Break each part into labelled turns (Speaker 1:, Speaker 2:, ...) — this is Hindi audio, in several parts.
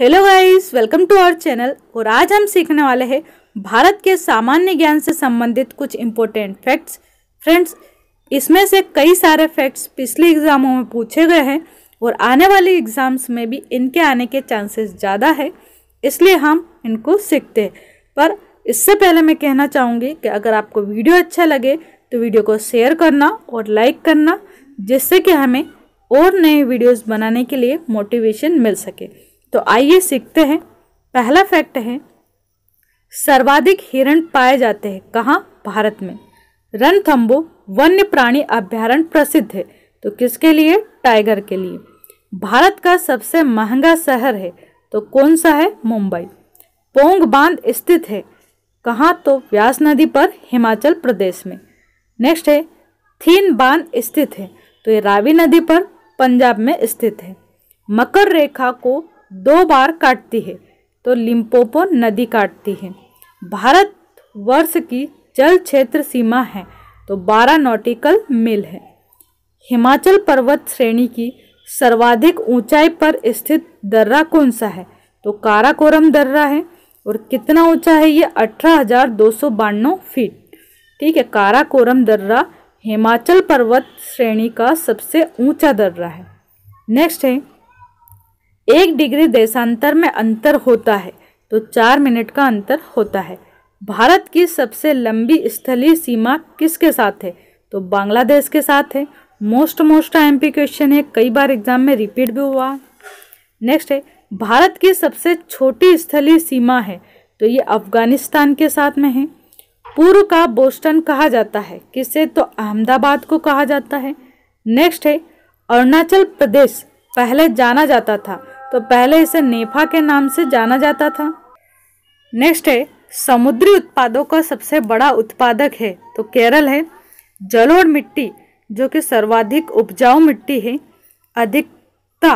Speaker 1: hello guys welcome to our channel और आज हम सीखने वाले हैं भारत के सामान्य ज्ञान से संबंधित कुछ इम्पोर्टेंट फैक्ट्स फ्रेंड्स इसमें से कई सारे फैक्ट्स पिछले एग्ज़ामों में पूछे गए हैं और आने वाले एग्ज़ाम्स में भी इनके आने के चांसेस ज़्यादा है इसलिए हम इनको सीखते हैं पर इससे पहले मैं कहना चाहूँगी कि अगर आपको वीडियो अच्छा लगे तो वीडियो को शेयर करना और लाइक करना जिससे कि हमें और नए वीडियोज़ बनाने के लिए मोटिवेशन मिल सके तो आइए सीखते हैं पहला फैक्ट है सर्वाधिक हिरण पाए जाते हैं कहाँ भारत में रणथम्बो वन्य प्राणी अभ्यारण्य प्रसिद्ध है तो किसके लिए टाइगर के लिए भारत का सबसे महंगा शहर है तो कौन सा है मुंबई पोंग बांध स्थित है कहाँ तो व्यास नदी पर हिमाचल प्रदेश में नेक्स्ट है थीन बांध स्थित है तो ये रावी नदी पर पंजाब में स्थित है मकर रेखा को दो बार काटती है तो लिम्पोपो नदी काटती है भारत वर्ष की जल क्षेत्र सीमा है तो बारह नॉटिकल मील है हिमाचल पर्वत श्रेणी की सर्वाधिक ऊंचाई पर स्थित दर्रा कौन सा है तो काराकोरम दर्रा है और कितना ऊंचा है ये अठारह हजार दो सौ बानवे फीट ठीक है काराकोरम दर्रा हिमाचल पर्वत श्रेणी का सबसे ऊंचा दर्रा है नेक्स्ट है एक डिग्री देशांतर में अंतर होता है तो चार मिनट का अंतर होता है भारत की सबसे लंबी स्थलीय सीमा किसके साथ है तो बांग्लादेश के साथ है most most M P question है कई बार एग्जाम में रिपीट भी हुआ नेक्स्ट है भारत की सबसे छोटी स्थलीय सीमा है तो ये अफगानिस्तान के साथ में है पूर्व का बोस्टन कहा जाता है किसे तो अहमदाबाद को कहा जाता है नेक्स्ट है अरुणाचल प्रदेश पहले जाना जाता था तो पहले इसे नेफा के नाम से जाना जाता था नेक्स्ट है समुद्री उत्पादों का सबसे बड़ा उत्पादक है तो केरल है जलोढ़ मिट्टी जो कि सर्वाधिक उपजाऊ मिट्टी है अधिकता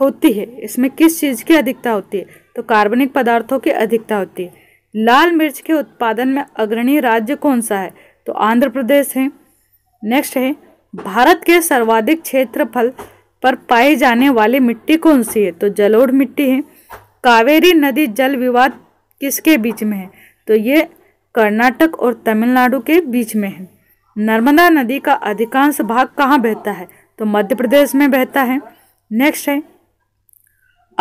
Speaker 1: होती है इसमें किस चीज़ की अधिकता होती है तो कार्बनिक पदार्थों की अधिकता होती है लाल मिर्च के उत्पादन में अग्रणी राज्य कौन सा है तो आंध्र प्रदेश है नेक्स्ट है भारत के सर्वाधिक क्षेत्रफल पर पाए जाने वाली मिट्टी कौन सी है तो जलोढ़ मिट्टी है कावेरी नदी जल विवाद किसके बीच में है तो ये कर्नाटक और तमिलनाडु के बीच में है नर्मदा नदी का अधिकांश भाग कहाँ बहता है तो मध्य प्रदेश में बहता है नेक्स्ट है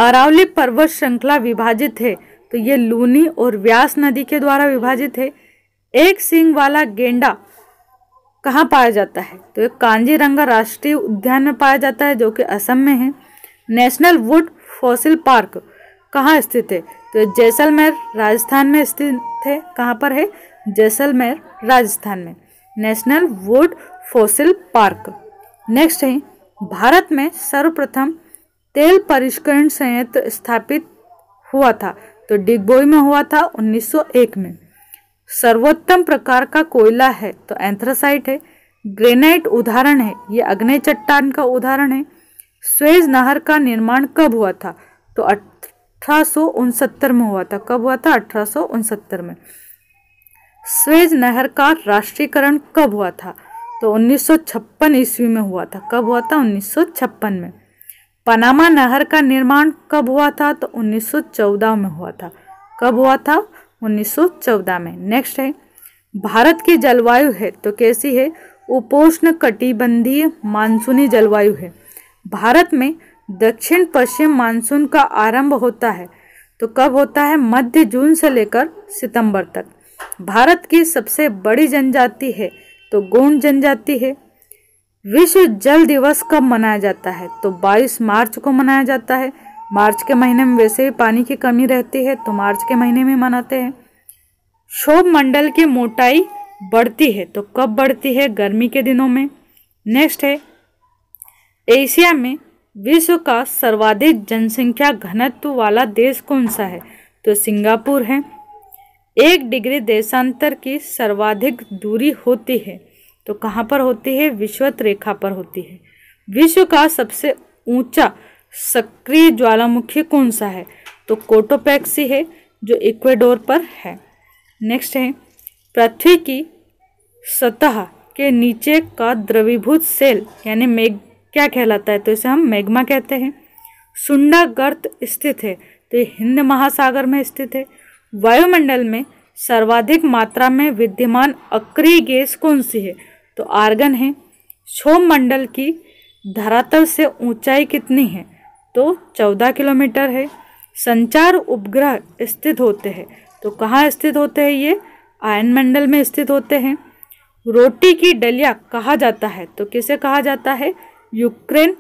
Speaker 1: अरावली पर्वत श्रृंखला विभाजित है तो ये लूनी और व्यास नदी के द्वारा विभाजित है एक सिंग वाला गेंडा कहाँ पाया जाता है तो ये कांजीरंगा राष्ट्रीय उद्यान में पाया जाता है जो कि असम में है नेशनल वुड फॉसिल पार्क कहाँ स्थित है तो जैसलमेर राजस्थान में स्थित है कहाँ पर है जैसलमेर राजस्थान में national wood fossil park next है भारत में सर्वप्रथम तेल परिष्करण संयंत्र स्थापित हुआ था तो डिगबोई में हुआ था 1901 में सर्वोत्तम प्रकार का कोयला है तो एंथ्रासाइट है ग्रेनाइट उदाहरण है ये अग्नि चट्टान का उदाहरण है स्वेज नहर का निर्माण कब हुआ था तो अठारह में हुआ था कब हुआ था अठारह में स्वेज नहर का राष्ट्रीयकरण कब हुआ था तो 1956 ईस्वी में हुआ था कब हुआ था 1956 में पनामा नहर का निर्माण कब हुआ था तो 1914 में हुआ था कब हुआ था 1914 में नेक्स्ट है भारत की जलवायु है तो कैसी है उपोष्ण कटिबंधीय मानसूनी जलवायु है भारत में दक्षिण पश्चिम मानसून का आरंभ होता है तो कब होता है मध्य जून से लेकर सितंबर तक भारत की सबसे बड़ी जनजाति है तो गोंड जनजाति है विश्व जल दिवस कब मनाया जाता है तो 22 मार्च को मनाया जाता है मार्च के महीने में वैसे भी पानी की कमी रहती है तो मार्च के महीने में मनाते हैं शोभ मंडल की मोटाई बढ़ती है तो कब बढ़ती है गर्मी के दिनों में नेक्स्ट है एशिया में विश्व का सर्वाधिक जनसंख्या घनत्व वाला देश कौन सा है तो सिंगापुर है एक डिग्री देशांतर की सर्वाधिक दूरी होती है तो कहाँ पर होती है विश्वत रेखा पर होती है विश्व का सबसे ऊंचा सक्रिय ज्वालामुखी कौन सा है तो कोटोपैक्सी है जो इक्वेडोर पर है नेक्स्ट है पृथ्वी की सतह के नीचे का द्रवीभूत सेल यानी मेग क्या कहलाता है तो इसे हम मैग्मा कहते हैं सुंडा गर्त स्थित है तो ये हिंद महासागर में स्थित है वायुमंडल में सर्वाधिक मात्रा में विद्यमान अक्रिय गैस कौन सी है तो आर्गन है क्षोभ मंडल की धरातल से ऊंचाई कितनी है तो चौदह किलोमीटर है संचार उपग्रह स्थित होते हैं तो कहाँ स्थित होते हैं ये आयन मंडल में स्थित होते हैं रोटी की डलिया कहा जाता है तो किसे कहा जाता है यूक्रेन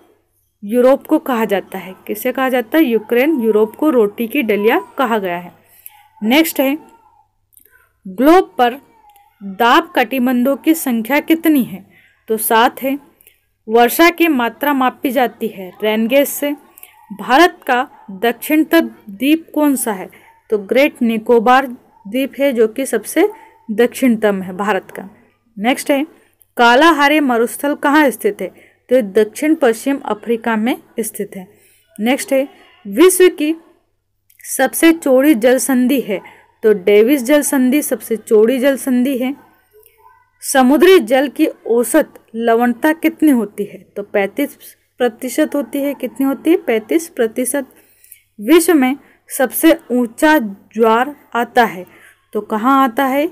Speaker 1: यूरोप को कहा जाता है किसे कहा जाता है यूक्रेन यूरोप को रोटी की डलिया कहा गया है नेक्स्ट है ग्लोब पर दाब कटिबंधों की संख्या कितनी है तो सात है वर्षा की मात्रा मापी जाती है रेनगेज से भारत का दक्षिणतम द्वीप कौन सा है तो ग्रेट निकोबार द्वीप है जो कि सबसे दक्षिणतम है भारत का नेक्स्ट है कालाहारे मरुस्थल कहाँ स्थित है तो दक्षिण पश्चिम अफ्रीका में स्थित है नेक्स्ट है विश्व की सबसे चौड़ी जल संधि है तो डेविस जल संधि सबसे चौड़ी जल संधि है समुद्री जल की औसत लवणता कितनी होती है तो पैंतीस प्रतिशत होती है कितनी होती है पैंतीस प्रतिशत विश्व में सबसे ऊंचा ज्वार आता है तो कहाँ आता है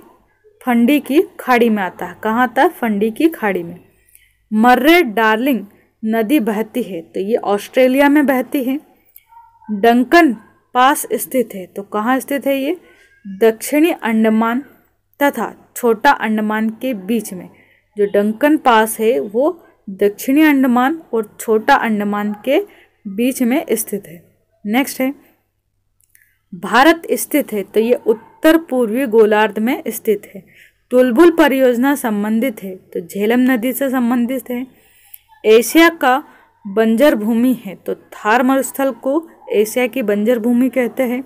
Speaker 1: फंडी की खाड़ी में आता है कहाँ आता है फंडी की खाड़ी में मर्रे डार्लिंग नदी बहती है तो ये ऑस्ट्रेलिया में बहती है डंकन पास स्थित है तो कहाँ स्थित है ये दक्षिणी अंडमान तथा छोटा अंडमान के बीच में जो डंकन पास है वो दक्षिणी अंडमान और छोटा अंडमान के बीच में स्थित है नेक्स्ट है भारत स्थित है तो ये उत्तर पूर्वी गोलार्ध में स्थित है तुलबुल परियोजना संबंधित है तो झेलम नदी से संबंधित है एशिया का बंजर भूमि है तो थार मरुस्थल को एशिया की बंजर भूमि कहते हैं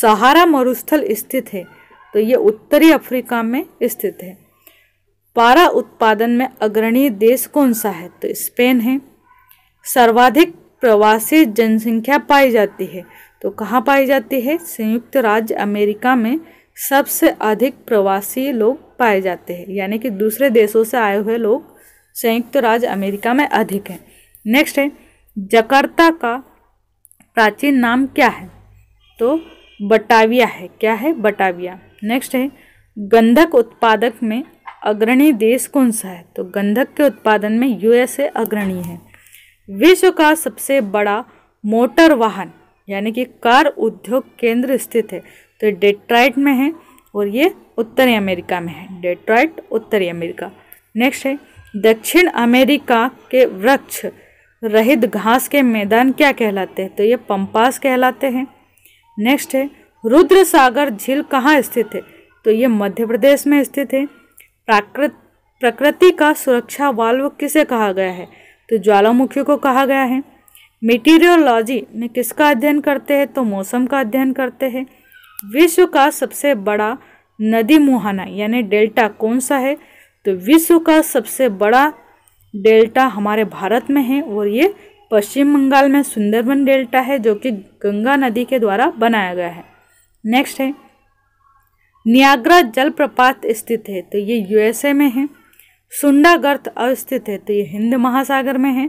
Speaker 1: सहारा मरुस्थल स्थित है तो ये उत्तरी अफ्रीका में स्थित है पारा उत्पादन में अग्रणी देश कौन सा है तो स्पेन है सर्वाधिक प्रवासी जनसंख्या पाई जाती है तो कहाँ पाई जाती है संयुक्त राज्य अमेरिका में सबसे अधिक प्रवासी लोग पाए जाते हैं यानी कि दूसरे देशों से आए हुए लोग संयुक्त राज्य अमेरिका में अधिक हैं नेक्स्ट है जकार्ता का प्राचीन नाम क्या है तो बटाविया है क्या है बटाविया नेक्स्ट है गंधक उत्पादक में अग्रणी देश कौन सा है तो गंधक के उत्पादन में यूएसए अग्रणी है विश्व का सबसे बड़ा मोटर वाहन यानी कि कार उद्योग केंद्र स्थित है तो डेट्राइट में है और ये उत्तरी अमेरिका में है डेट्राइट उत्तरी अमेरिका नेक्स्ट है दक्षिण अमेरिका के वृक्ष रहित घास के मैदान क्या कहलाते हैं तो ये पंपास कहलाते हैं नेक्स्ट है रुद्र सागर झील कहाँ स्थित है तो ये मध्य प्रदेश में स्थित है प्राकृत प्रकृति का सुरक्षा वाल्व किसे कहा गया है तो ज्वालामुखी को कहा गया है मेटीरियोलॉजी में किसका अध्ययन करते हैं तो मौसम का अध्ययन करते हैं विश्व का सबसे बड़ा नदी मुहाना यानी डेल्टा कौन सा है तो विश्व का सबसे बड़ा डेल्टा हमारे भारत में है और ये पश्चिम बंगाल में सुंदरबन डेल्टा है जो कि गंगा नदी के द्वारा बनाया गया है नेक्स्ट है नियाग्रा जलप्रपात स्थित है तो ये यूएसए में है सुंडा गर्त अवस्थित है तो ये हिंद महासागर में है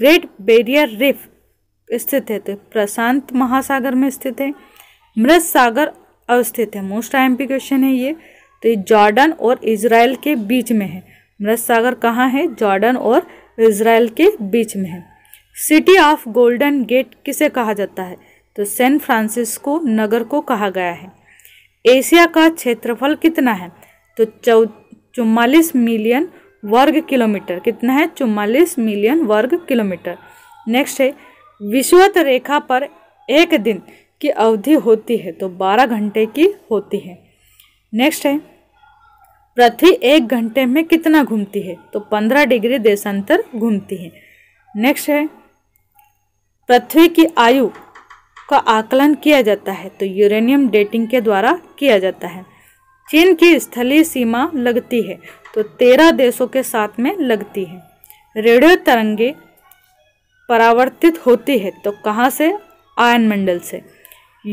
Speaker 1: ग्रेट बेरियर रिफ स्थित है तो प्रशांत महासागर में स्थित है मृत सागर अवस्थित है मोस्ट टाइम पी क्वेश्चन है ये तो ये जॉर्डन और इसराइल के बीच में है मृत सागर कहाँ है जॉर्डन और इसराइल के बीच में है सिटी ऑफ गोल्डन गेट किसे कहा जाता है तो सैन फ्रांसिस्को नगर को कहा गया है एशिया का क्षेत्रफल कितना है तो चौ चुमालीस मिलियन वर्ग किलोमीटर कितना है चुमालीस मिलियन वर्ग किलोमीटर नेक्स्ट है विश्वत रेखा पर एक दिन की अवधि होती है तो बारह घंटे की होती है नेक्स्ट है पृथ्वी एक घंटे में कितना घूमती है तो पंद्रह डिग्री देशांतर घूमती है नेक्स्ट है पृथ्वी की आयु का आकलन किया जाता है तो यूरेनियम डेटिंग के द्वारा किया जाता है चीन की स्थलीय सीमा लगती है तो तेरह देशों के साथ में लगती है रेडियो तरंगे परावर्तित होती है तो कहाँ से आयन मंडल से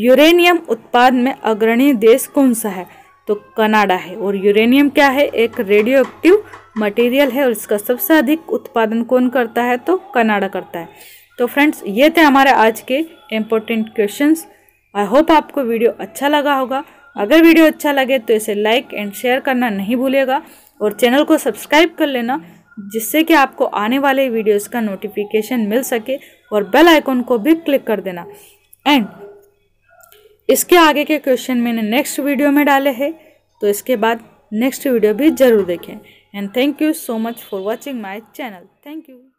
Speaker 1: यूरेनियम उत्पाद में अग्रणी देश कौन सा है तो कनाडा है और यूरेनियम क्या है एक रेडियो एक्टिव मटेरियल है और इसका सबसे अधिक उत्पादन कौन करता है तो कनाडा करता है तो फ्रेंड्स ये थे हमारे आज के इम्पोर्टेंट क्वेश्चंस आई होप आपको वीडियो अच्छा लगा होगा अगर वीडियो अच्छा लगे तो इसे लाइक एंड शेयर करना नहीं भूलेगा और चैनल को सब्सक्राइब कर लेना जिससे कि आपको आने वाले वीडियोस का नोटिफिकेशन मिल सके और बेल आइकॉन को भी क्लिक कर देना एंड इसके आगे के क्वेश्चन मैंने नेक्स्ट वीडियो में डाले हैं तो इसके बाद नेक्स्ट वीडियो भी ज़रूर देखें and thank you so much for watching my channel thank you